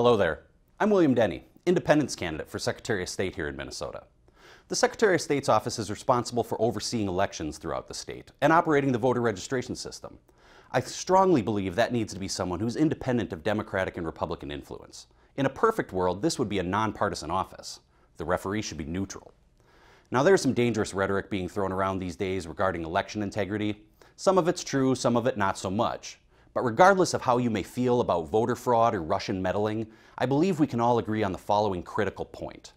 Hello there. I'm William Denny, independence candidate for Secretary of State here in Minnesota. The Secretary of State's office is responsible for overseeing elections throughout the state and operating the voter registration system. I strongly believe that needs to be someone who's independent of Democratic and Republican influence. In a perfect world, this would be a nonpartisan office. The referee should be neutral. Now, there's some dangerous rhetoric being thrown around these days regarding election integrity. Some of it's true, some of it not so much. But regardless of how you may feel about voter fraud or Russian meddling, I believe we can all agree on the following critical point.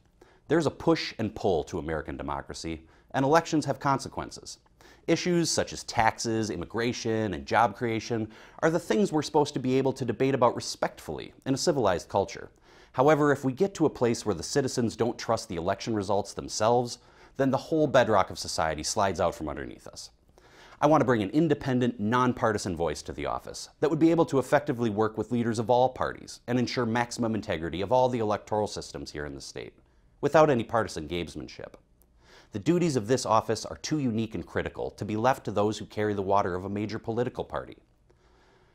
There's a push and pull to American democracy, and elections have consequences. Issues such as taxes, immigration, and job creation are the things we're supposed to be able to debate about respectfully in a civilized culture. However, if we get to a place where the citizens don't trust the election results themselves, then the whole bedrock of society slides out from underneath us. I want to bring an independent, nonpartisan voice to the office that would be able to effectively work with leaders of all parties and ensure maximum integrity of all the electoral systems here in the state, without any partisan gamesmanship. The duties of this office are too unique and critical to be left to those who carry the water of a major political party.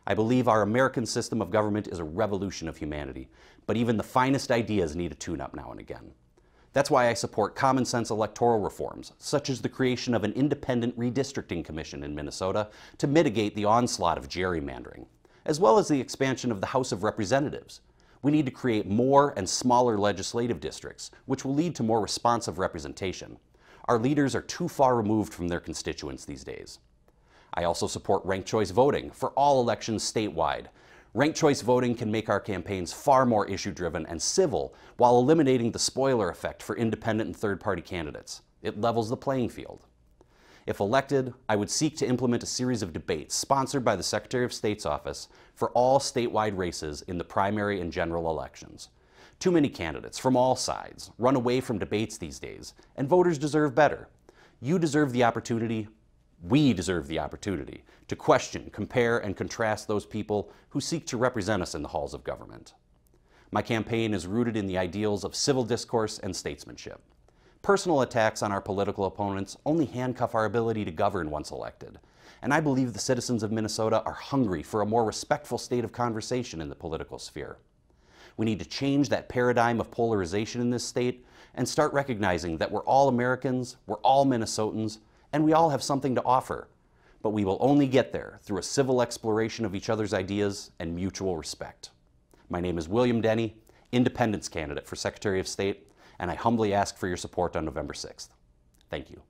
I believe our American system of government is a revolution of humanity, but even the finest ideas need a tune up now and again. That's why I support common sense electoral reforms, such as the creation of an independent redistricting commission in Minnesota to mitigate the onslaught of gerrymandering, as well as the expansion of the House of Representatives. We need to create more and smaller legislative districts, which will lead to more responsive representation. Our leaders are too far removed from their constituents these days. I also support ranked choice voting for all elections statewide, Ranked choice voting can make our campaigns far more issue driven and civil while eliminating the spoiler effect for independent and third party candidates. It levels the playing field. If elected, I would seek to implement a series of debates sponsored by the Secretary of State's office for all statewide races in the primary and general elections. Too many candidates from all sides run away from debates these days, and voters deserve better. You deserve the opportunity we deserve the opportunity to question, compare, and contrast those people who seek to represent us in the halls of government. My campaign is rooted in the ideals of civil discourse and statesmanship. Personal attacks on our political opponents only handcuff our ability to govern once elected, and I believe the citizens of Minnesota are hungry for a more respectful state of conversation in the political sphere. We need to change that paradigm of polarization in this state and start recognizing that we're all Americans, we're all Minnesotans, and we all have something to offer. But we will only get there through a civil exploration of each other's ideas and mutual respect. My name is William Denny, Independence candidate for Secretary of State, and I humbly ask for your support on November 6th. Thank you.